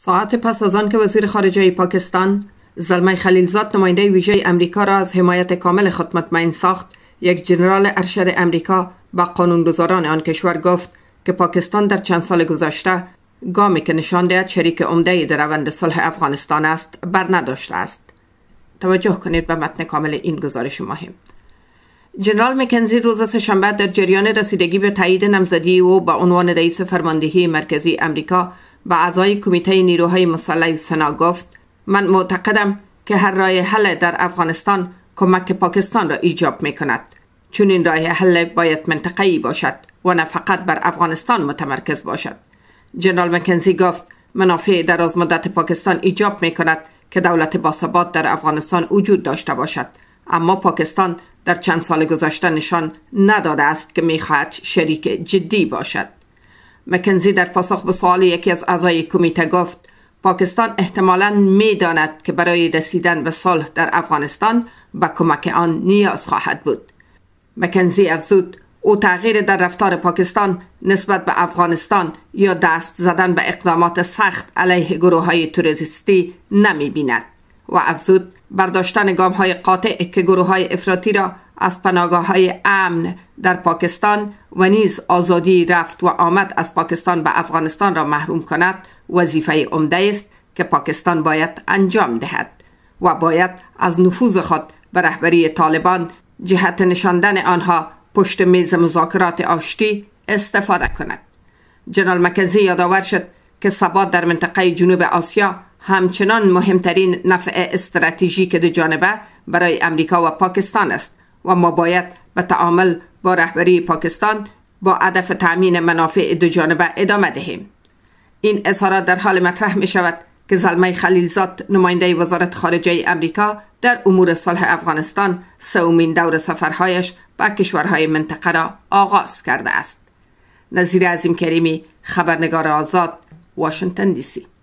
ساعت پس از که وزیر خارجه پاکستان زلمه خلیلزاد نماینده ویژه امریکا را از حمایت کامل خود مطمئن ساخت یک جنرال ارشد امریکا با قانونگذاران آن کشور گفت که پاکستان در چند سال گذشته گامی که نشان دهد شریک عمده در روند صلح افغانستان است بر نداشته است توجه کنید به متن کامل این گزارش مهم جنرال مکنزی روز سهشنبه در جریان رسیدگی به تایید نامزدی او به عنوان رئیس فرماندهی مرکزی امریکا به اعضای کمیته نیروهای مسلح سنا گفت من معتقدم که هر رای حل در افغانستان کمک پاکستان را ایجاب می کند چون این رای حل باید ای باشد و نه فقط بر افغانستان متمرکز باشد جنرال مکنزی گفت منافع از مدت پاکستان ایجاب می کند که دولت باثبات در افغانستان وجود داشته باشد اما پاکستان در چند سال گذشته نشان نداده است که میخواهد شریک جدی باشد مکنزی در پاسخ به سوال یکی از اعضای کمیته گفت پاکستان احتمالا میداند که برای رسیدن به صلح در افغانستان به کمک آن نیاز خواهد بود مکنزی افزود او تغییر در رفتار پاکستان نسبت به افغانستان یا دست زدن به اقدامات سخت علیه گروه های توریستی نمی بیند و افزود برداشتن گام های قاطع که گروه های افراطی را از پناگاه های امن در پاکستان و نیز آزادی رفت و آمد از پاکستان به افغانستان را محروم کند وظیفه عمده است که پاکستان باید انجام دهد و باید از نفوذ خود به رهبری طالبان جهت نشاندن آنها پشت میز مذاکرات آشتی استفاده کند جنرال مکنزی یادآور شد که ثبات در منطقه جنوب آسیا همچنان مهمترین نفع استراتژیک دو جانبه برای امریکا و پاکستان است و ما باید به تعامل با رهبری پاکستان با هدف تأمین منافع دو جانبه ادامه دهیم این اظهارات در حال مطرح می شود که زلمه خلیلزاد نماینده وزارت خارجه امریکا در امور صلح افغانستان سومین دور سفرهایش به کشورهای منطقه را آغاز کرده است نظیر عظیم کریمی خبرنگار آزاد واشنگتن دی سی